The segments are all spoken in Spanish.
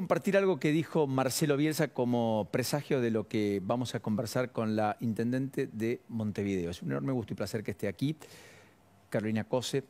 compartir algo que dijo Marcelo Bielsa como presagio de lo que vamos a conversar con la intendente de Montevideo. Es un enorme gusto y placer que esté aquí. Carolina Cose,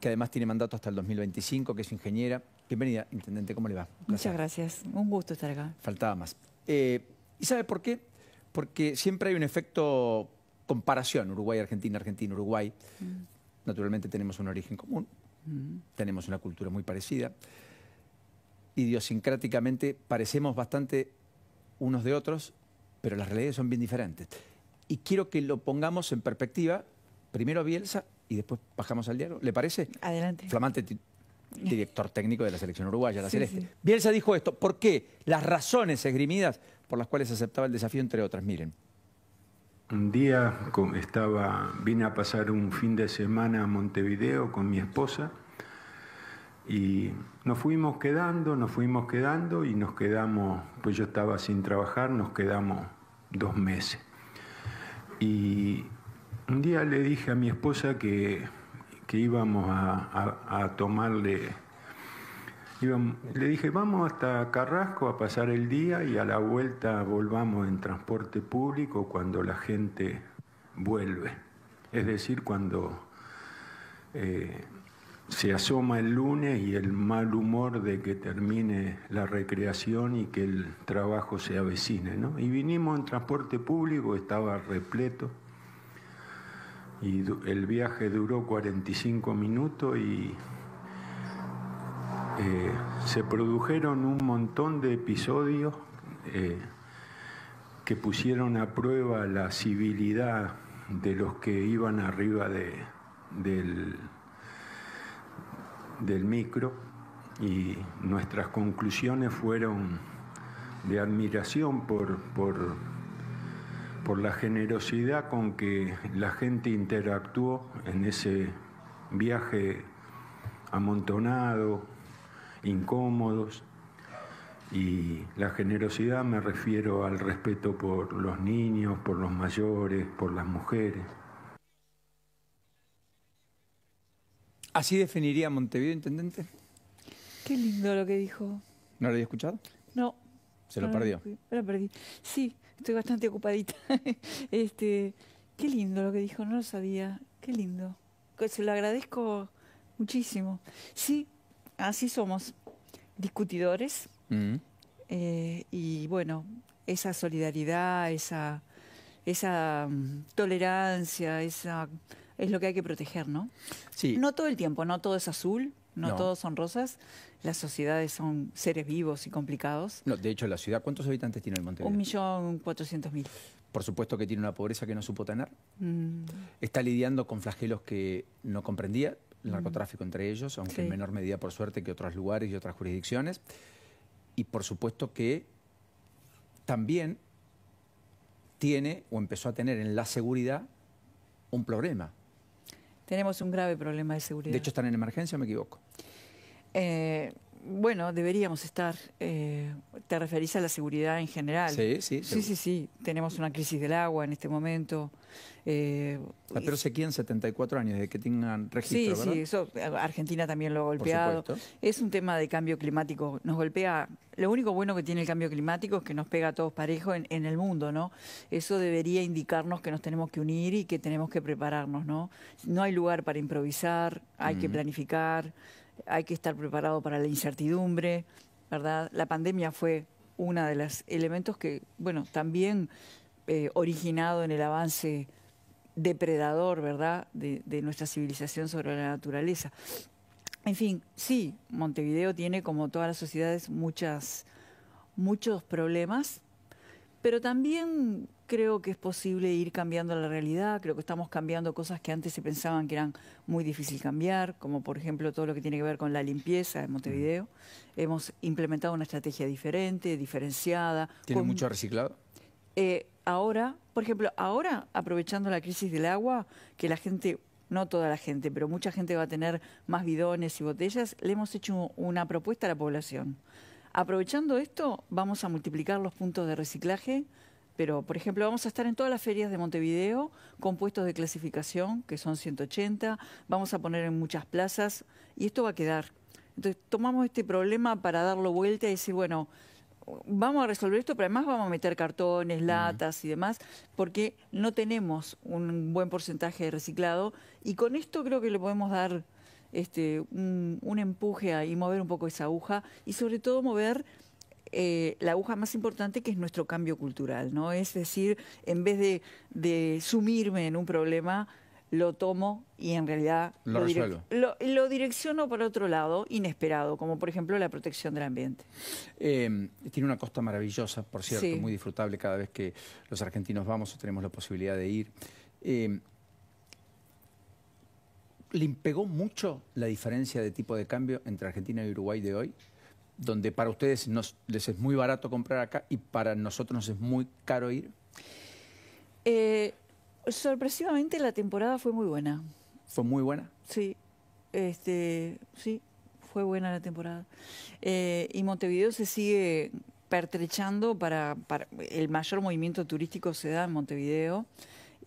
que además tiene mandato hasta el 2025, que es ingeniera. Bienvenida, intendente, ¿cómo le va? Muchas gracias, un gusto estar acá. Faltaba más. Eh, ¿Y sabe por qué? Porque siempre hay un efecto comparación, Uruguay-Argentina, Argentina-Uruguay. Mm. Naturalmente tenemos un origen común, mm. tenemos una cultura muy parecida idiosincráticamente parecemos bastante unos de otros, pero las realidades son bien diferentes. Y quiero que lo pongamos en perspectiva, primero Bielsa y después bajamos al diario. ¿Le parece? Adelante. Flamante director técnico de la selección uruguaya, la Celeste. Bielsa dijo esto, ¿por qué? Las razones esgrimidas por las cuales aceptaba el desafío, entre otras, miren. Un día estaba, vine a pasar un fin de semana a Montevideo con mi esposa y nos fuimos quedando, nos fuimos quedando y nos quedamos, pues yo estaba sin trabajar, nos quedamos dos meses. Y un día le dije a mi esposa que, íbamos a, tomarle, le dije, vamos hasta Carrasco a pasar el día y a la vuelta volvamos en transporte público cuando la gente vuelve. Es decir, cuando... Eh, se asoma el lunes y el mal humor de que termine la recreación y que el trabajo se avecine. ¿no? Y vinimos en transporte público, estaba repleto, y el viaje duró 45 minutos y eh, se produjeron un montón de episodios eh, que pusieron a prueba la civilidad de los que iban arriba de, del del micro y nuestras conclusiones fueron de admiración por, por la generosidad con que la gente interactuó en ese viaje amontonado, incómodos, y la generosidad me refiero al respeto por los niños, por los mayores, por las mujeres. ¿Así definiría Montevideo, intendente? Qué lindo lo que dijo. ¿No lo había escuchado? No. ¿Se lo perdió? perdí. Sí, estoy bastante ocupadita. este, qué lindo lo que dijo, no lo sabía. Qué lindo. Pues, se lo agradezco muchísimo. Sí, así somos, discutidores. Mm. Eh, y bueno, esa solidaridad, esa, esa mm, tolerancia, esa es lo que hay que proteger, ¿no? Sí. No todo el tiempo, no todo es azul, no, todos son rosas. Las sociedades son seres vivos y complicados. No, de hecho, la ciudad, ¿cuántos habitantes tiene el Montevideo? Un millón cuatrocientos mil. Por supuesto que tiene una pobreza que no supo tener. Mm. Está lidiando con flagelos que no comprendía, el mm. narcotráfico entre ellos, aunque en menor medida, por suerte, que otros lugares y otras jurisdicciones. Y por supuesto que también tiene o empezó a tener en la seguridad un problema. Tenemos un grave problema de seguridad. De hecho, están en emergencia, me equivoco. Eh, bueno, deberíamos estar. Eh, te referís a la seguridad en general. Sí, sí. Sí, sí, Tenemos una crisis del agua en este momento. la peor sequía en 74 años, desde que tengan registro, Sí, sí, eso eh, Argentina también lo ha golpeado. es un tema de cambio climático. Nos golpea... Lo único bueno que tiene el cambio climático es que nos pega a todos parejos en, el mundo, ¿no? Eso debería indicarnos que nos tenemos que unir y que tenemos que prepararnos, ¿no? No hay lugar para improvisar, hay que planificar, hay que estar preparado para la incertidumbre, ¿verdad? La pandemia fue uno de los elementos que, bueno, también eh, originado en el avance depredador, ¿verdad?, de, nuestra civilización sobre la naturaleza. En fin, sí, Montevideo tiene, como todas las sociedades, muchas, muchos problemas, pero también creo que es posible ir cambiando la realidad, creo que estamos cambiando cosas que antes se pensaban que eran muy difícil cambiar, como por ejemplo todo lo que tiene que ver con la limpieza en Montevideo. Mm. Hemos implementado una estrategia diferente, diferenciada. ¿Tiene mucho reciclado? Eh, ahora, por ejemplo, ahora aprovechando la crisis del agua, que la gente no toda la gente, pero mucha gente va a tener más bidones y botellas, le hemos hecho una propuesta a la población. Aprovechando esto, vamos a multiplicar los puntos de reciclaje pero, por ejemplo, vamos a estar en todas las ferias de Montevideo con puestos de clasificación, que son 180, vamos a poner en muchas plazas y esto va a quedar. Entonces, tomamos este problema para darlo vuelta y decir, bueno, vamos a resolver esto, pero además vamos a meter cartones, latas y demás, porque no tenemos un buen porcentaje de reciclado y con esto creo que le podemos dar este, un, empuje y mover un poco esa aguja y sobre todo mover eh, la aguja más importante que es nuestro cambio cultural, ¿no? Es decir, en vez de, sumirme en un problema, lo tomo y en realidad lo, direcciono para otro lado inesperado, como por ejemplo la protección del ambiente. Em, tiene una costa maravillosa, por cierto, muy disfrutable cada vez que los argentinos vamos o tenemos la posibilidad de ir. Em, ¿Le impegó mucho la diferencia de tipo de cambio entre Argentina y Uruguay de hoy? donde para ustedes les es muy barato comprar acá y para nosotros nos es muy caro ir? Eh, sorpresivamente la temporada fue muy buena. ¿Fue muy buena? Sí, este, sí, fue buena la temporada. Eh, y Montevideo se sigue pertrechando para, para, el mayor movimiento turístico se da en Montevideo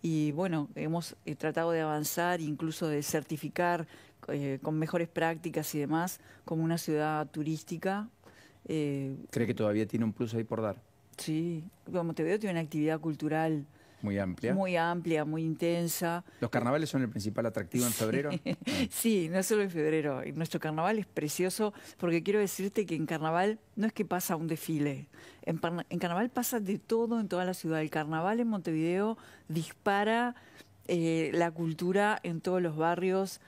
y bueno, hemos eh, tratado de avanzar, incluso de certificar eh, con mejores prácticas y demás como una ciudad turística. Eh, ¿Cree que todavía tiene un plus ahí por dar? Sí, como veo tiene una actividad cultural muy amplia. Muy amplia, muy intensa. ¿Los carnavales son el principal atractivo en febrero? Ah. sí, no solo en febrero. Nuestro carnaval es precioso porque quiero decirte que en carnaval no es que pasa un desfile. En, carnaval pasa de todo en toda la ciudad. El carnaval en Montevideo dispara eh, la cultura en todos los barrios,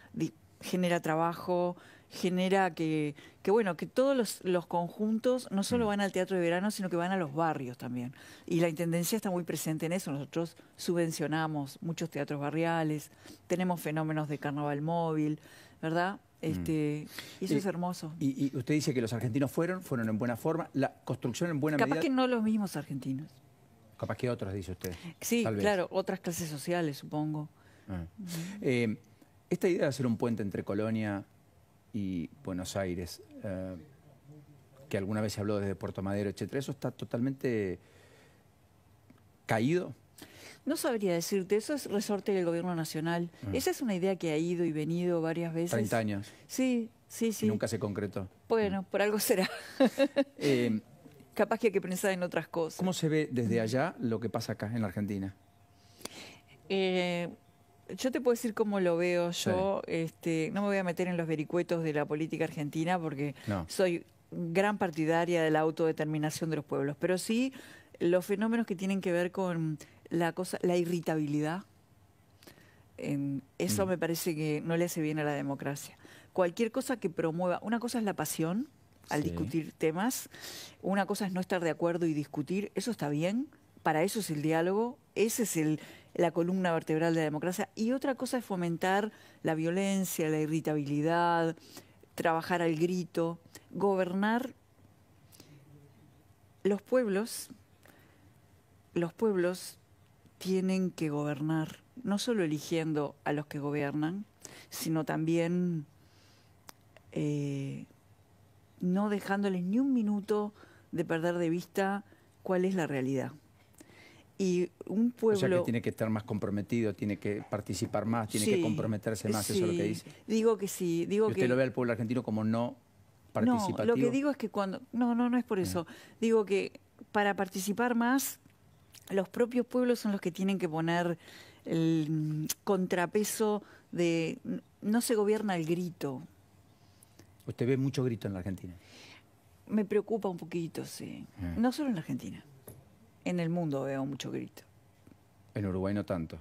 genera trabajo, genera que, bueno, que todos los, conjuntos no solo mm. van al teatro de verano, sino que van a los barrios también. Y la Intendencia está muy presente en eso. Nosotros subvencionamos muchos teatros barriales, tenemos fenómenos de carnaval móvil, ¿verdad? Mm. Este, Eso eh, es hermoso. Y, usted dice que los argentinos fueron, fueron en buena forma, la construcción en buena medida... Capaz que no los mismos argentinos. Capaz que otros, dice usted. Sí, claro, otras clases sociales, supongo. Ah. Eh, esta idea de hacer un puente entre Colonia y Buenos Aires, eh, que alguna vez se habló desde Puerto Madero, etcétera, ¿eso está totalmente caído? No sabría decirte, eso es resorte del gobierno nacional. Mm. Esa es una idea que ha ido y venido varias veces. 30 años. Sí, sí, sí. Y nunca se concretó. Bueno, mm. por algo será. Eh, Capaz que hay que pensar en otras cosas. ¿Cómo se ve desde allá lo que pasa acá en la Argentina? Eh, yo te puedo decir cómo lo veo yo. Este, no me voy a meter en los vericuetos de la política argentina porque soy gran partidaria de la autodeterminación de los pueblos, pero sí los fenómenos que tienen que ver con la cosa, la irritabilidad. eso mm. me parece que no le hace bien a la democracia. Cualquier cosa que promueva, una cosa es la pasión al discutir temas, una cosa es no estar de acuerdo y discutir, eso está bien, para eso es el diálogo, ese es el la columna vertebral de la democracia y otra cosa es fomentar la violencia, la irritabilidad, trabajar al grito, gobernar los pueblos. Los pueblos tienen que gobernar, no solo eligiendo a los que gobiernan, sino también eh, no dejándoles ni un minuto de perder de vista cuál es la realidad. Y un pueblo... O sea que tiene que estar más comprometido, tiene que participar más, tiene que comprometerse más, eso es lo que dice. Digo que sí, digo que usted que... lo ve al pueblo argentino como no participativo? No, lo que digo es que cuando... No, no, no es por ah. eso. Digo que para participar más, los propios pueblos son los que tienen que poner el contrapeso de... No se gobierna el grito. ¿Usted ve mucho grito en la Argentina? Me preocupa un poquito, sí. Ah. No solo en la Argentina. En el mundo veo mucho grito. En Uruguay no tanto.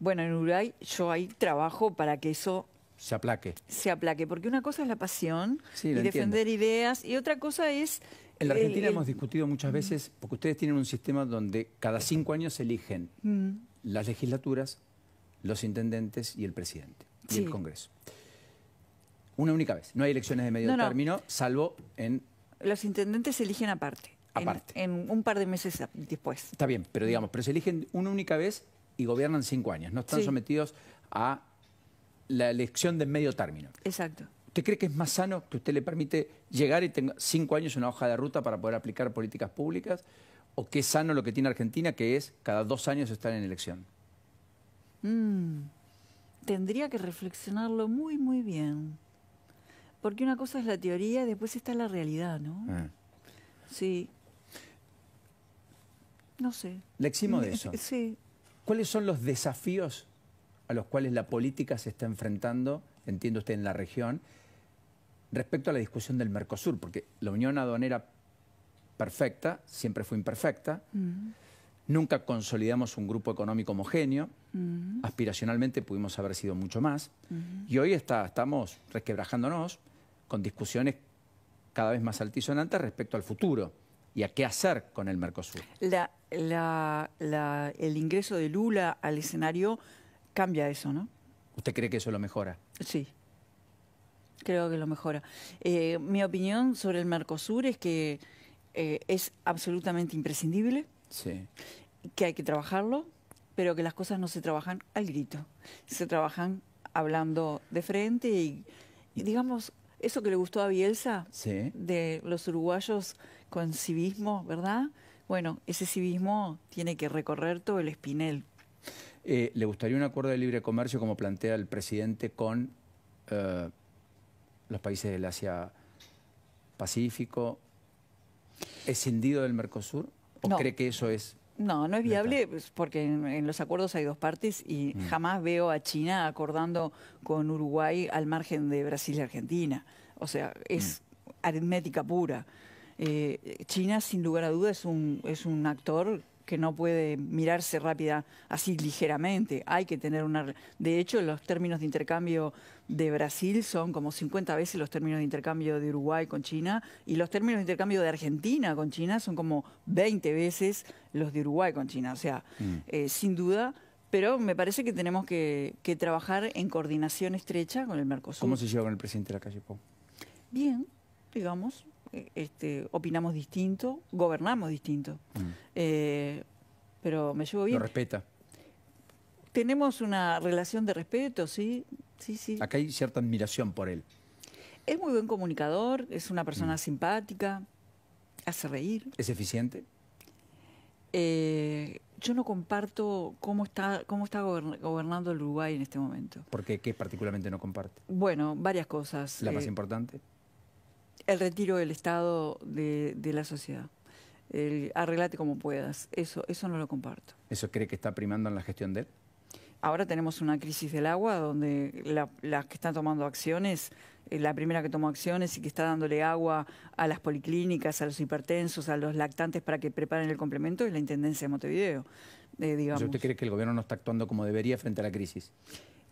Bueno, en Uruguay yo ahí trabajo para que eso se aplaque. Se aplaque, porque una cosa es la pasión y defender ideas y otra cosa es... En la Argentina hemos discutido muchas veces, porque ustedes tienen un sistema donde cada cinco años se eligen mm. las legislaturas, los intendentes y el presidente y el Congreso. Una única vez. No hay elecciones de medio término, salvo en... Los intendentes se eligen aparte aparte. En, un par de meses después. Está bien, pero digamos, pero se eligen una única vez y gobiernan cinco años. No están sometidos a la elección de medio término. Exacto. ¿Usted cree que es más sano que usted le permite llegar y tenga cinco años una hoja de ruta para poder aplicar políticas públicas? ¿O qué es sano lo que tiene Argentina, que es cada dos años estar en elección? Mm, tendría que reflexionarlo muy, muy bien. Porque una cosa es la teoría y después está la realidad, ¿no? Ah. Sí. No sé. Le eximo de eso? Sí. ¿Cuáles son los desafíos a los cuales la política se está enfrentando, entiendo usted, en la región, respecto a la discusión del Mercosur? Porque la unión aduanera perfecta siempre fue imperfecta. Mm. Nunca consolidamos un grupo económico homogéneo. Mm. Aspiracionalmente pudimos haber sido mucho más. Mm. Y hoy estamos resquebrajándonos con discusiones cada vez más altisonantes respecto al futuro y a qué hacer con el Mercosur. La, la, la, el ingreso de Lula al escenario cambia eso, ¿no? ¿Usted cree que eso lo mejora? Sí, creo que lo mejora. Eh, mi opinión sobre el Mercosur es que eh, es absolutamente imprescindible, sí. que hay que trabajarlo, pero que las cosas no se trabajan al grito, se trabajan hablando de frente y, digamos, eso que le gustó a Bielsa, sí. de los uruguayos con civismo, ¿verdad? Bueno, ese civismo tiene que recorrer todo el espinel. Eh, ¿Le gustaría un acuerdo de libre comercio como plantea el presidente con eh, los países del Asia Pacífico, escindido del Mercosur? ¿O cree que eso es no, no es viable pues, porque en, los acuerdos hay dos partes y mm. jamás veo a China acordando con Uruguay al margen de Brasil y Argentina. O sea, es mm. aritmética pura. Eh, China sin lugar a duda es un, es un actor que no puede mirarse rápida así ligeramente. Hay que tener una... De hecho, los términos de intercambio de Brasil son como 50 veces los términos de intercambio de Uruguay con China y los términos de intercambio de Argentina con China son como 20 veces los de Uruguay con China. O sea, mm. eh, sin duda, pero me parece que tenemos que, que, trabajar en coordinación estrecha con el Mercosur. ¿Cómo se lleva con el presidente de la calle Po? Bien, digamos. Este, opinamos distinto, gobernamos distinto. Mm. Eh, pero me llevo bien. Lo respeta. Tenemos una relación de respeto, sí, sí, sí. Acá hay cierta admiración por él. Es muy buen comunicador, es una persona mm. simpática, hace reír. ¿Es eficiente? Eh, yo no comparto cómo está, cómo está gobernando el Uruguay en este momento. ¿Por qué? ¿Qué particularmente no comparte? Bueno, varias cosas. ¿La más eh, importante? el retiro del Estado de, la sociedad. arreglate como puedas. Eso, eso no lo comparto. ¿Eso cree que está primando en la gestión de él? Ahora tenemos una crisis del agua donde las que están tomando acciones, eh, la primera que tomó acciones y que está dándole agua a las policlínicas, a los hipertensos, a los lactantes para que preparen el complemento es la Intendencia de Montevideo, eh, ¿Usted cree que el gobierno no está actuando como debería frente a la crisis?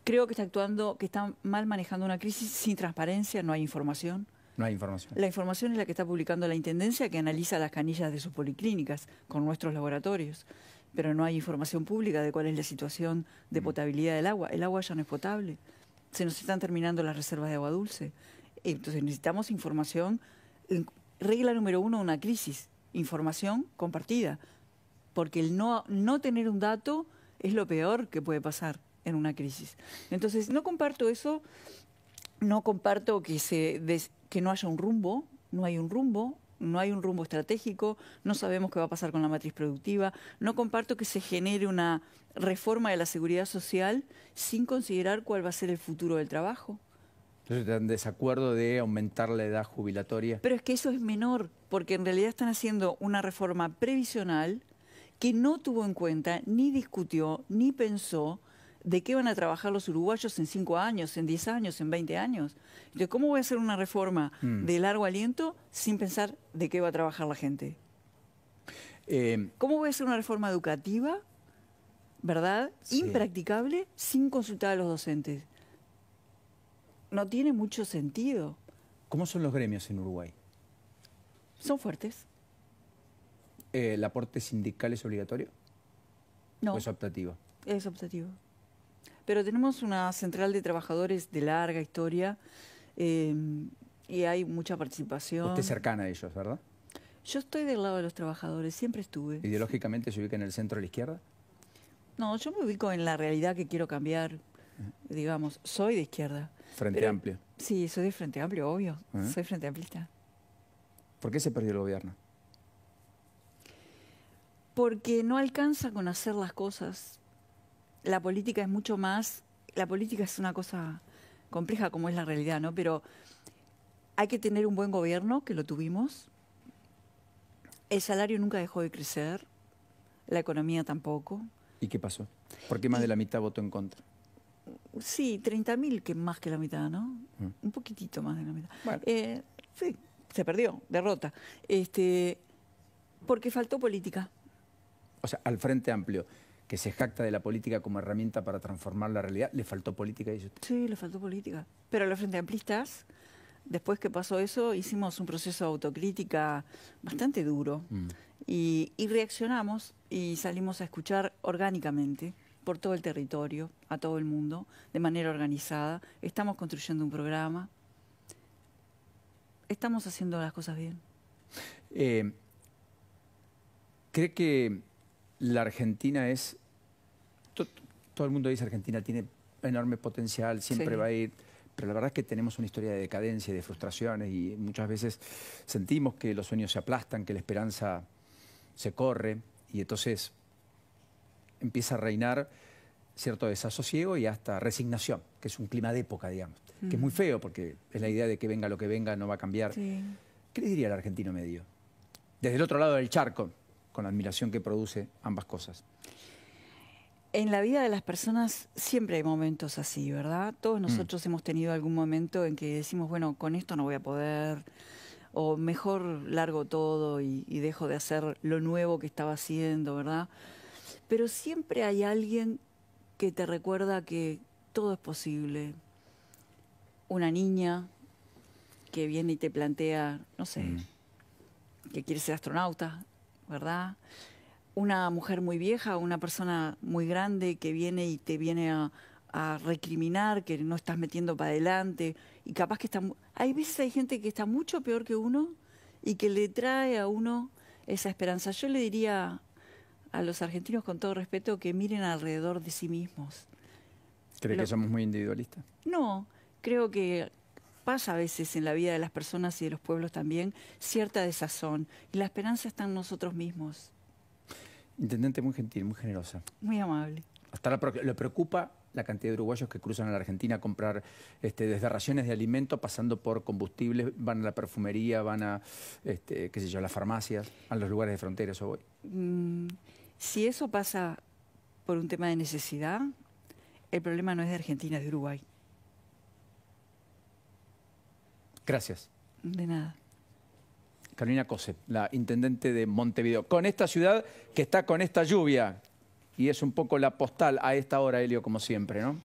Creo que está actuando, que está mal manejando una crisis sin transparencia, no hay información. No hay información. La información es la que está publicando la Intendencia, que analiza las canillas de sus policlínicas con nuestros laboratorios. Pero no hay información pública de cuál es la situación de mm. potabilidad del agua. El agua ya no es potable. Se nos están terminando las reservas de agua dulce. Entonces necesitamos información. Regla número uno de una crisis, información compartida. Porque el no, no tener un dato es lo peor que puede pasar en una crisis. Entonces no comparto eso no comparto que, que no haya un rumbo, no hay un rumbo, no hay un rumbo estratégico, no sabemos qué va a pasar con la matriz productiva, no comparto que se genere una reforma de la seguridad social sin considerar cuál va a ser el futuro del trabajo. Entonces están en desacuerdo de aumentar la edad jubilatoria. Pero es que eso es menor, porque en realidad están haciendo una reforma previsional que no tuvo en cuenta, ni discutió, ni pensó de qué van a trabajar los uruguayos en cinco años, en diez años, en veinte años. Entonces, ¿cómo voy a hacer una reforma mm. de largo aliento sin pensar de qué va a trabajar la gente? Eh, ¿Cómo voy a hacer una reforma educativa, verdad, impracticable, sin consultar a los docentes? No tiene mucho sentido. ¿Cómo son los gremios en Uruguay? Son fuertes. Eh, ¿El aporte sindical es obligatorio? No. es optativo? Es optativo. Pero tenemos una central de trabajadores de larga historia em, y hay mucha participación. Usted cercana a ellos, ¿verdad? Yo estoy del lado de los trabajadores, siempre estuve. ¿Ideológicamente se ubica en el centro de la izquierda? No, yo me ubico en la realidad que quiero cambiar. Digamos, soy de izquierda. Frente Amplio. Sí, soy de Frente Amplio, obvio. Soy Frente Amplista. ¿Por qué se perdió el gobierno? Porque no alcanza con hacer las cosas la política es mucho más, la política es una cosa compleja como es la realidad, ¿no? Pero hay que tener un buen gobierno, que lo tuvimos. El salario nunca dejó de crecer, la economía tampoco. ¿Y qué pasó? ¿Por qué más de la mitad votó en contra? Sí, 30.000, que más que la mitad, ¿no? Mm. Un poquitito más de la mitad. Eh, sí, se perdió, derrota. Este, porque faltó política. O sea, al Frente Amplio que se jacta de la política como herramienta para transformar la realidad, le faltó política, dice usted. Sí, le faltó política. Pero a los frente amplistas, después que pasó eso, hicimos un proceso de autocrítica bastante duro mm. y, reaccionamos y salimos a escuchar orgánicamente por todo el territorio, a todo el mundo, de manera organizada. Estamos construyendo un programa. Estamos haciendo las cosas bien. Eh, ¿Cree que la Argentina es todo el mundo dice Argentina tiene enorme potencial, siempre va a ir pero la verdad es que tenemos una historia de decadencia y de frustraciones y muchas veces sentimos que los sueños se aplastan, que la esperanza se corre y entonces empieza a reinar cierto desasosiego y hasta resignación, que es un clima de época, digamos, que es muy mm. feo porque es la idea de que venga lo que venga, no va a cambiar. ¿Qué le diría el argentino medio? Desde el otro lado del charco, con la admiración que produce ambas cosas. En la vida de las personas siempre hay momentos así, ¿verdad? Todos mm. nosotros hemos tenido algún momento en que decimos, bueno, con esto no voy a poder, o mejor largo todo y, dejo de hacer lo nuevo que estaba haciendo, ¿verdad? Pero siempre hay alguien que te recuerda que todo es posible. Una niña que viene y te plantea, no sé, mm. que quiere ser astronauta, ¿verdad? una mujer muy vieja, una persona muy grande que viene y te viene a, recriminar, que no estás metiendo para adelante, y capaz que está... Hay veces hay gente que está mucho peor que uno y que le trae a uno esa esperanza. Yo le diría a los argentinos con todo respeto que miren alrededor de sí mismos. ¿Cree que somos muy individualistas? No, creo que pasa a veces en la vida de las personas y de los pueblos también cierta desazón. Y la esperanza está en nosotros mismos. Intendente muy gentil, muy generosa. Muy amable. Hasta ¿Le preocupa la cantidad de uruguayos que cruzan a la Argentina a comprar este, desde raciones de alimento, pasando por combustibles, van a la perfumería, van a, este, qué sé yo, las farmacias, a los lugares de frontera, eso voy? Mm, si eso pasa por un tema de necesidad, el problema no es de Argentina, es de Uruguay. Gracias. De nada. Carolina Cose, la intendente de Montevideo, con esta ciudad que está con esta lluvia. Y es un poco la postal a esta hora, Helio, como siempre, ¿no?